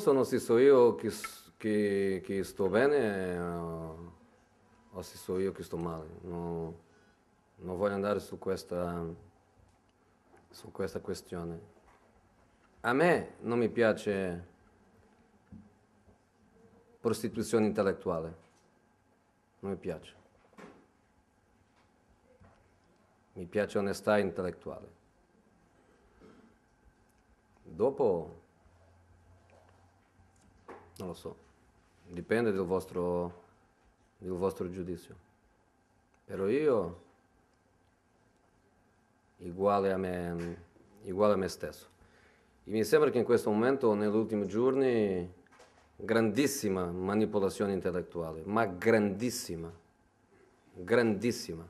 Sono stesso io che, che, che sto bene, o se sono io che sto male. No, non voglio andare su questa, su questa questione. A me non mi piace prostituzione intellettuale, non mi piace. Mi piace onestà intellettuale. Dopo non lo so, dipende dal vostro, dal vostro giudizio. Però io, uguale a, me, uguale a me stesso. E mi sembra che in questo momento, negli ultimi giorni, grandissima manipolazione intellettuale, ma grandissima, grandissima.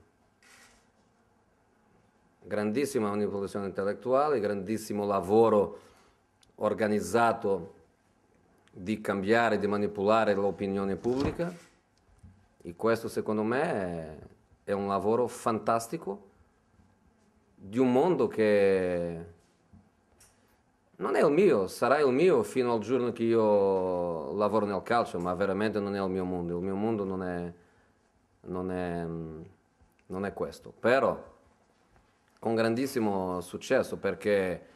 Grandissima manipolazione intellettuale, grandissimo lavoro organizzato di cambiare, di manipolare l'opinione pubblica e questo secondo me è, è un lavoro fantastico di un mondo che non è il mio, sarà il mio fino al giorno che io lavoro nel calcio, ma veramente non è il mio mondo, il mio mondo non è, non è, non è questo. Però con grandissimo successo perché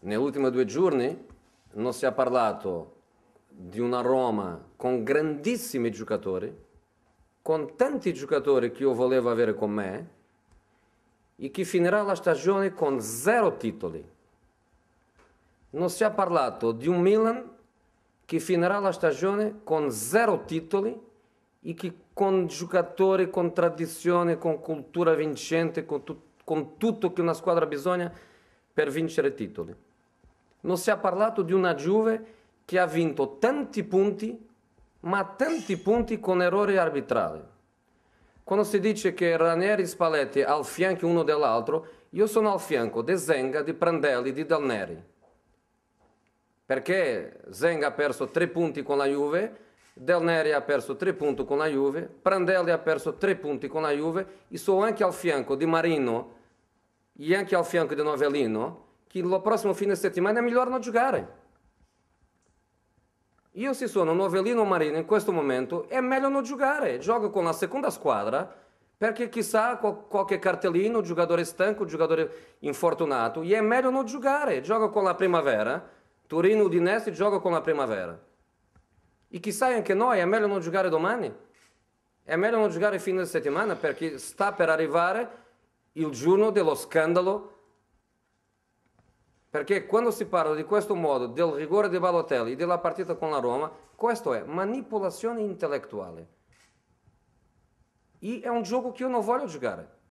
negli ultimi due giorni non si è parlato di una Roma con grandissimi giocatori, con tanti giocatori che io volevo avere con me e che finirà la stagione con zero titoli. Non si è parlato di un Milan che finirà la stagione con zero titoli e che con giocatori, con tradizione, con cultura vincente, con, tu- con tutto che una squadra bisogna per vincere titoli. Non si è parlato di una Juve che ha vinto tanti punti, ma tanti punti con errore arbitrale. Quando si dice che Ranieri e Spalletti al fianco uno dell'altro, io sono al fianco di Zenga, di Prandelli, di Del Neri. Perché Zenga ha perso tre punti con la Juve, Del Neri ha perso tre punti con la Juve, Prandelli ha perso tre punti con la Juve e sono anche al fianco di Marino e anche al fianco di Novellino, che il prossimo fine settimana è migliore non giocare. Io se sono Novellino Marino in questo momento è meglio non giocare, gioco con la seconda squadra perché chissà qualche cartellino, giocatore stanco, giocatore infortunato, e è meglio non giocare, gioco con la primavera, Torino Udinese gioca con la primavera. E chissà anche noi, è meglio non giocare domani, è meglio non giocare fine settimana perché sta per arrivare il giorno dello scandalo Perché quando si parla di questo modo, del rigore di Balotelli e della partita con la Roma, questo è manipolazione intellettuale. E é um jogo que eu não vou jogar.